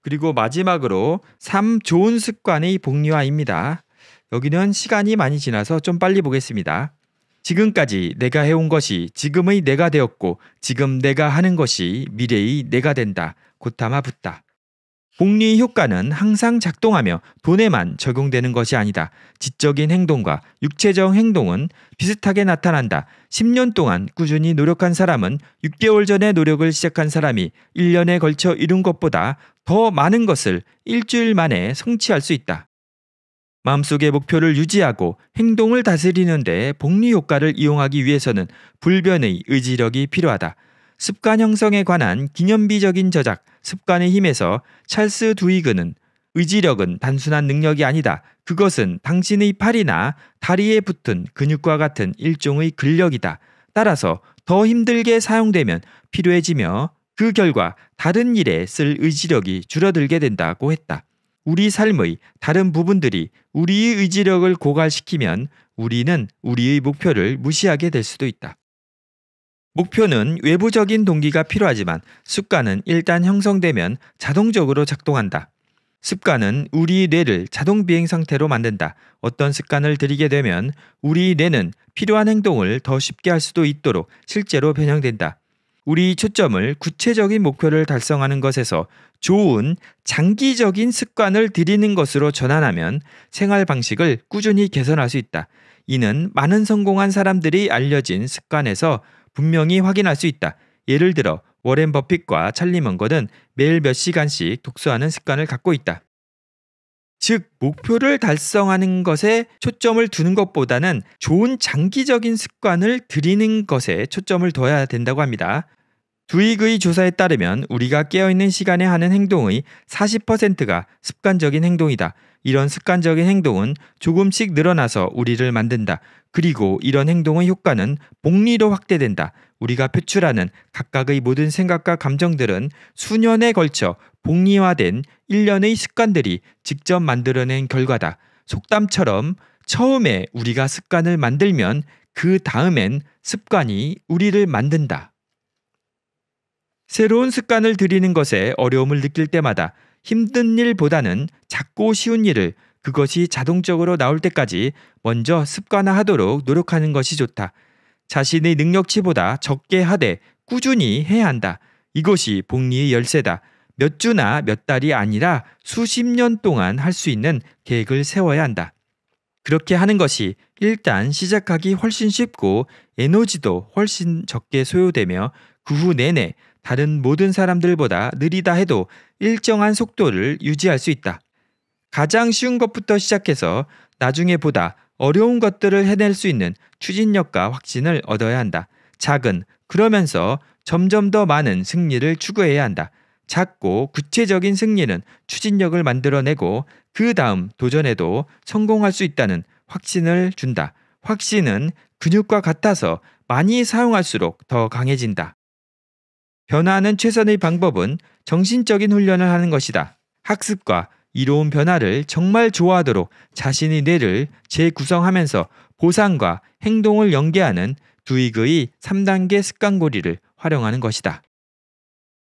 그리고 마지막으로 3 좋은 습관의 복리화입니다. 여기는 시간이 많이 지나서 좀 빨리 보겠습니다. 지금까지 내가 해온 것이 지금의 내가 되었고 지금 내가 하는 것이 미래의 내가 된다. 고타마 붙다. 복리 효과는 항상 작동하며 돈에만 적용되는 것이 아니다. 지적인 행동과 육체적 행동은 비슷하게 나타난다. 10년 동안 꾸준히 노력한 사람은 6개월 전에 노력을 시작한 사람이 1년에 걸쳐 이룬 것보다 더 많은 것을 일주일 만에 성취할 수 있다. 마음속의 목표를 유지하고 행동을 다스리는데 복리 효과를 이용하기 위해서는 불변의 의지력이 필요하다. 습관 형성에 관한 기념비적인 저작 습관의 힘에서 찰스 두이그는 의지력은 단순한 능력이 아니다. 그것은 당신의 팔이나 다리에 붙은 근육과 같은 일종의 근력이다. 따라서 더 힘들게 사용되면 필요해지며 그 결과 다른 일에 쓸 의지력이 줄어들게 된다고 했다. 우리 삶의 다른 부분들이 우리의 의지력을 고갈시키면 우리는 우리의 목표를 무시하게 될 수도 있다. 목표는 외부적인 동기가 필요하지만 습관은 일단 형성되면 자동적으로 작동한다. 습관은 우리 뇌를 자동 비행 상태로 만든다. 어떤 습관을 들이게 되면 우리 뇌는 필요한 행동을 더 쉽게 할 수도 있도록 실제로 변형된다. 우리 초점을 구체적인 목표를 달성하는 것에서 좋은 장기적인 습관을 들이는 것으로 전환하면 생활 방식을 꾸준히 개선할 수 있다. 이는 많은 성공한 사람들이 알려진 습관에서 분명히 확인할 수 있다. 예를 들어 워렌 버핏과 찰리 멍거는 매일 몇 시간씩 독서하는 습관을 갖고 있다. 즉, 목표를 달성하는 것에 초점을 두는 것보다는 좋은 장기적인 습관을 들이는 것에 초점을 둬야 된다고 합니다. 두익의 조사에 따르면 우리가 깨어있는 시간에 하는 행동의 40%가 습관적인 행동이다. 이런 습관적인 행동은 조금씩 늘어나서 우리를 만든다. 그리고 이런 행동의 효과는 복리로 확대된다. 우리가 표출하는 각각의 모든 생각과 감정들은 수년에 걸쳐 복리화된 일련의 습관들이 직접 만들어낸 결과다. 속담처럼 처음에 우리가 습관을 만들면 그 다음엔 습관이 우리를 만든다. 새로운 습관을 들이는 것에 어려움을 느낄 때마다 힘든 일보다는 작고 쉬운 일을 그것이 자동적으로 나올 때까지 먼저 습관화하도록 노력하는 것이 좋다. 자신의 능력치보다 적게 하되 꾸준히 해야 한다. 이것이 복리의 열쇠다. 몇 주나 몇 달이 아니라 수십 년 동안 할 수 있는 계획을 세워야 한다. 그렇게 하는 것이 일단 시작하기 훨씬 쉽고 에너지도 훨씬 적게 소요되며 그 후 내내 다른 모든 사람들보다 느리다 해도 일정한 속도를 유지할 수 있다. 가장 쉬운 것부터 시작해서 나중에 보다 어려운 것들을 해낼 수 있는 추진력과 확신을 얻어야 한다. 작은, 그러면서 점점 더 많은 승리를 추구해야 한다. 작고 구체적인 승리는 추진력을 만들어내고 그 다음 도전에도 성공할 수 있다는 확신을 준다. 확신은 근육과 같아서 많이 사용할수록 더 강해진다. 변화하는 최선의 방법은 정신적인 훈련을 하는 것이다. 학습과 이로운 변화를 정말 좋아하도록 자신의 뇌를 재구성하면서 보상과 행동을 연계하는 두이그의 3단계 습관고리를 활용하는 것이다.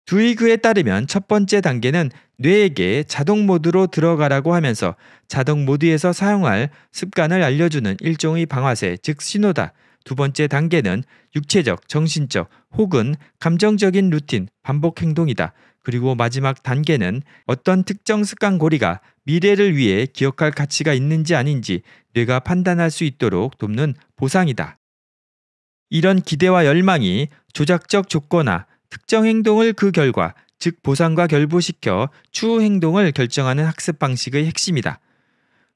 두이그에 따르면 첫 번째 단계는 뇌에게 자동 모드로 들어가라고 하면서 자동 모드에서 사용할 습관을 알려주는 일종의 방아쇠, 즉 신호다. 두 번째 단계는 육체적, 정신적 혹은 감정적인 루틴, 반복 행동이다. 그리고 마지막 단계는 어떤 특정 습관고리가 미래를 위해 기억할 가치가 있는지 아닌지 뇌가 판단할 수 있도록 돕는 보상이다. 이런 기대와 열망이 조작적 조건화, 특정 행동을 그 결과, 즉 보상과 결부시켜 추후 행동을 결정하는 학습 방식의 핵심이다.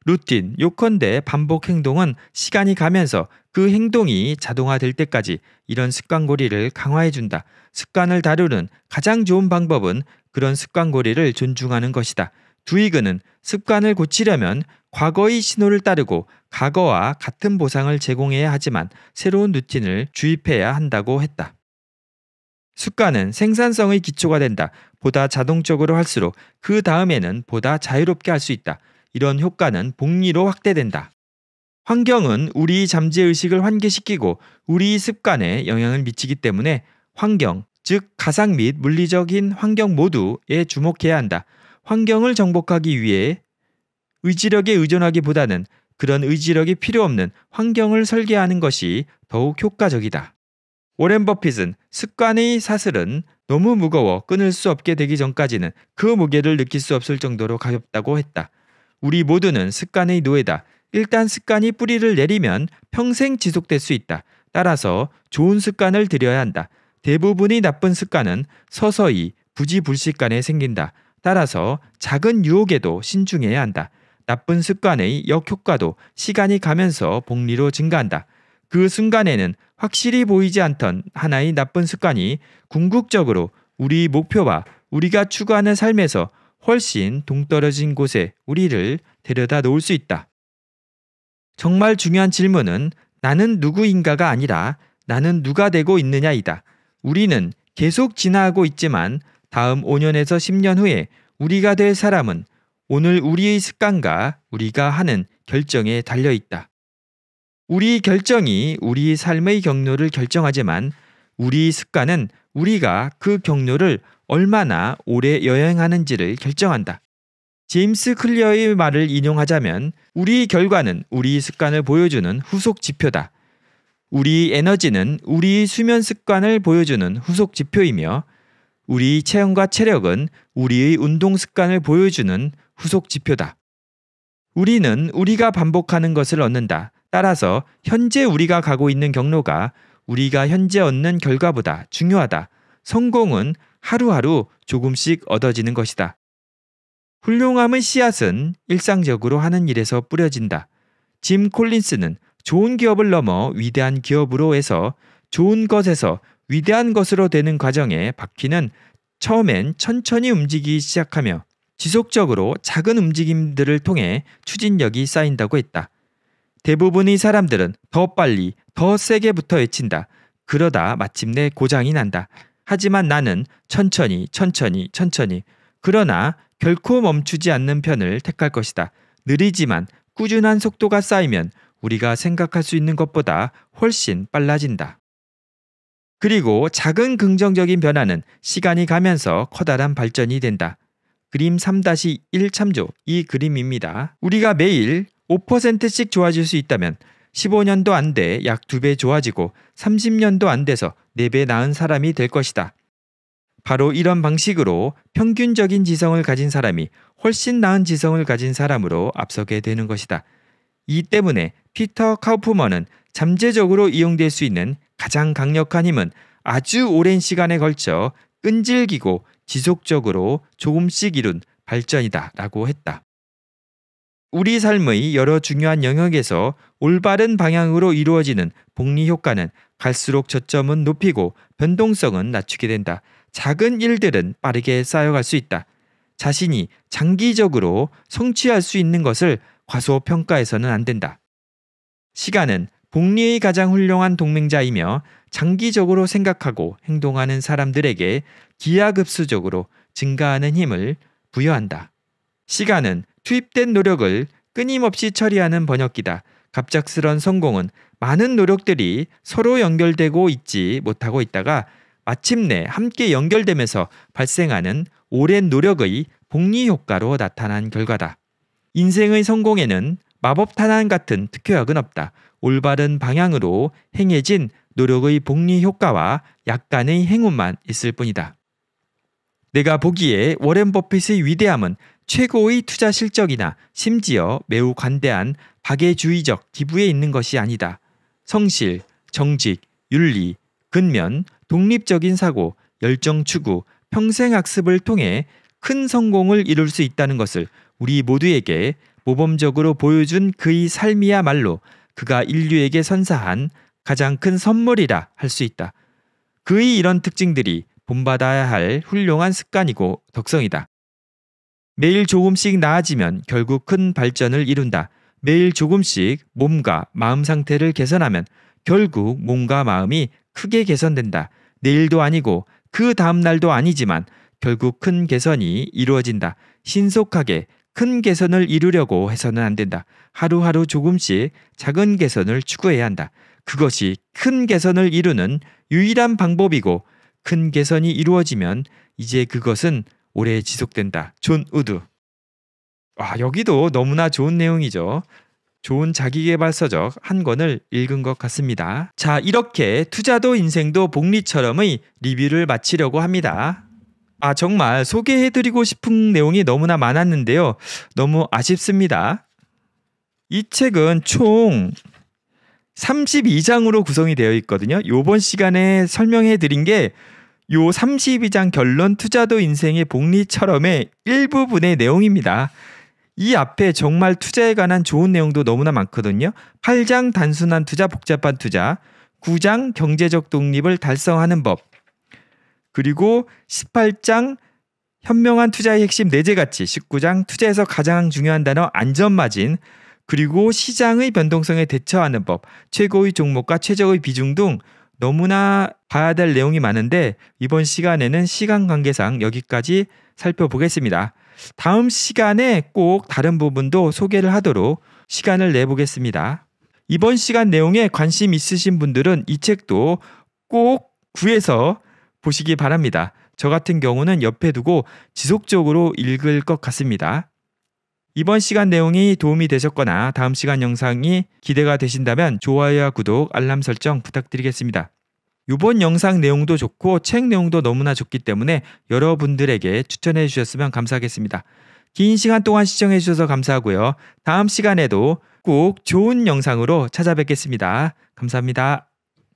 루틴, 요컨대 반복 행동은 시간이 가면서 그 행동이 자동화될 때까지 이런 습관고리를 강화해준다. 습관을 다루는 가장 좋은 방법은 그런 습관고리를 존중하는 것이다. 두이그는 습관을 고치려면 과거의 신호를 따르고 과거와 같은 보상을 제공해야 하지만 새로운 루틴을 주입해야 한다고 했다. 습관은 생산성의 기초가 된다. 보다 자동적으로 할수록 그 다음에는 보다 자유롭게 할 수 있다. 이런 효과는 복리로 확대된다. 환경은 우리 잠재의식을 환기시키고 우리 습관에 영향을 미치기 때문에 환경, 즉 가상 및 물리적인 환경 모두에 주목해야 한다. 환경을 정복하기 위해 의지력에 의존하기보다는 그런 의지력이 필요 없는 환경을 설계하는 것이 더욱 효과적이다. 오렌 버핏은 습관의 사슬은 너무 무거워 끊을 수 없게 되기 전까지는 그 무게를 느낄 수 없을 정도로 가볍다고 했다. 우리 모두는 습관의 노예다. 일단 습관이 뿌리를 내리면 평생 지속될 수 있다. 따라서 좋은 습관을 들여야 한다. 대부분의 나쁜 습관은 서서히 부지불식간에 생긴다. 따라서 작은 유혹에도 신중해야 한다. 나쁜 습관의 역효과도 시간이 가면서 복리로 증가한다. 그 순간에는 확실히 보이지 않던 하나의 나쁜 습관이 궁극적으로 우리 목표와 우리가 추구하는 삶에서 훨씬 동떨어진 곳에 우리를 데려다 놓을 수 있다. 정말 중요한 질문은 나는 누구인가가 아니라 나는 누가 되고 있느냐이다. 우리는 계속 진화하고 있지만 다음 5년에서 10년 후에 우리가 될 사람은 오늘 우리의 습관과 우리가 하는 결정에 달려 있다. 우리 결정이 우리 삶의 경로를 결정하지만 우리 습관은 우리가 그 경로를 얼마나 오래 여행하는지를 결정한다. 제임스 클리어의 말을 인용하자면 우리 결과는 우리 습관을 보여주는 후속 지표다. 우리 에너지는 우리 수면 습관을 보여주는 후속 지표이며 우리 체형과 체력은 우리의 운동 습관을 보여주는 후속 지표다. 우리는 우리가 반복하는 것을 얻는다. 따라서 현재 우리가 가고 있는 경로가 우리가 현재 얻는 결과보다 중요하다. 성공은 하루하루 조금씩 얻어지는 것이다. 훌륭함의 씨앗은 일상적으로 하는 일에서 뿌려진다. 짐 콜린스는 좋은 기업을 넘어 위대한 기업으로 해서 좋은 것에서 위대한 것으로 되는 과정에 바퀴는 처음엔 천천히 움직이기 시작하며 지속적으로 작은 움직임들을 통해 추진력이 쌓인다고 했다. 대부분의 사람들은 더 빨리, 더세게 붙어 외친다. 그러다 마침내 고장이 난다. 하지만 나는 천천히, 천천히, 천천히. 그러나 결코 멈추지 않는 편을 택할 것이다. 느리지만 꾸준한 속도가 쌓이면 우리가 생각할 수 있는 것보다 훨씬 빨라진다. 그리고 작은 긍정적인 변화는 시간이 가면서 커다란 발전이 된다. 그림 3-1 참조 이 그림입니다. 우리가 매일 5%씩 좋아질 수 있다면 15년도 안 돼 약 2배 좋아지고 30년도 안 돼서 4배 나은 사람이 될 것이다. 바로 이런 방식으로 평균적인 지성을 가진 사람이 훨씬 나은 지성을 가진 사람으로 앞서게 되는 것이다. 이 때문에 피터 카우프먼은 잠재적으로 이용될 수 있는 가장 강력한 힘은 아주 오랜 시간에 걸쳐 끈질기고 지속적으로 조금씩 이룬 발전이다 라고 했다. 우리 삶의 여러 중요한 영역에서 올바른 방향으로 이루어지는 복리 효과는 갈수록 저점은 높이고 변동성은 낮추게 된다. 작은 일들은 빠르게 쌓여갈 수 있다. 자신이 장기적으로 성취할 수 있는 것을 과소평가해서는 안 된다. 시간은 복리의 가장 훌륭한 동맹자이며 장기적으로 생각하고 행동하는 사람들에게 기하급수적으로 증가하는 힘을 부여한다. 시간은 투입된 노력을 끊임없이 처리하는 번역기다. 갑작스런 성공은 많은 노력들이 서로 연결되고 있지 못하고 있다가 마침내 함께 연결되면서 발생하는 오랜 노력의 복리 효과로 나타난 결과다. 인생의 성공에는 마법 탄환 같은 특효약은 없다. 올바른 방향으로 행해진 노력의 복리 효과와 약간의 행운만 있을 뿐이다. 내가 보기에 워렌 버핏의 위대함은 최고의 투자 실적이나 심지어 매우 관대한 박애주의적 기부에 있는 것이 아니다. 성실, 정직, 윤리, 근면, 독립적인 사고, 열정 추구, 평생 학습을 통해 큰 성공을 이룰 수 있다는 것을 우리 모두에게 모범적으로 보여준 그의 삶이야말로 그가 인류에게 선사한 가장 큰 선물이라 할 수 있다. 그의 이런 특징들이 본받아야 할 훌륭한 습관이고 덕성이다. 매일 조금씩 나아지면 결국 큰 발전을 이룬다. 매일 조금씩 몸과 마음 상태를 개선하면 결국 몸과 마음이 크게 개선된다. 내일도 아니고 그 다음 날도 아니지만 결국 큰 개선이 이루어진다. 신속하게 큰 개선을 이루려고 해서는 안 된다. 하루하루 조금씩 작은 개선을 추구해야 한다. 그것이 큰 개선을 이루는 유일한 방법이고 큰 개선이 이루어지면 이제 그것은 오래 지속된다. 존 우드. 아, 여기도 너무나 좋은 내용이죠. 좋은 자기개발서적 한 권을 읽은 것 같습니다. 자, 이렇게 투자도 인생도 복리처럼의 리뷰를 마치려고 합니다. 아, 정말 소개해드리고 싶은 내용이 너무나 많았는데요. 너무 아쉽습니다. 이 책은 총 32장으로 구성이 되어 있거든요. 요번 시간에 설명해 드린 게요 32장 결론 투자도 인생의 복리처럼의 일부분의 내용입니다. 이 앞에 정말 투자에 관한 좋은 내용도 너무나 많거든요. 8장 단순한 투자, 복잡한 투자, 9장 경제적 독립을 달성하는 법, 그리고 18장 현명한 투자의 핵심 내재 가치, 19장 투자에서 가장 중요한 단어 안전 마진, 그리고 시장의 변동성에 대처하는 법, 최고의 종목과 최적의 비중 등 너무나 봐야 될 내용이 많은데 이번 시간에는 시간 관계상 여기까지 살펴보겠습니다. 다음 시간에 꼭 다른 부분도 소개를 하도록 시간을 내보겠습니다. 이번 시간 내용에 관심 있으신 분들은 이 책도 꼭 구해서 보시기 바랍니다. 저 같은 경우는 옆에 두고 지속적으로 읽을 것 같습니다. 이번 시간 내용이 도움이 되셨거나 다음 시간 영상이 기대가 되신다면 좋아요와 구독, 알람 설정 부탁드리겠습니다. 이번 영상 내용도 좋고 책 내용도 너무나 좋기 때문에 여러분들에게 추천해 주셨으면 감사하겠습니다. 긴 시간 동안 시청해 주셔서 감사하고요. 다음 시간에도 꼭 좋은 영상으로 찾아뵙겠습니다. 감사합니다.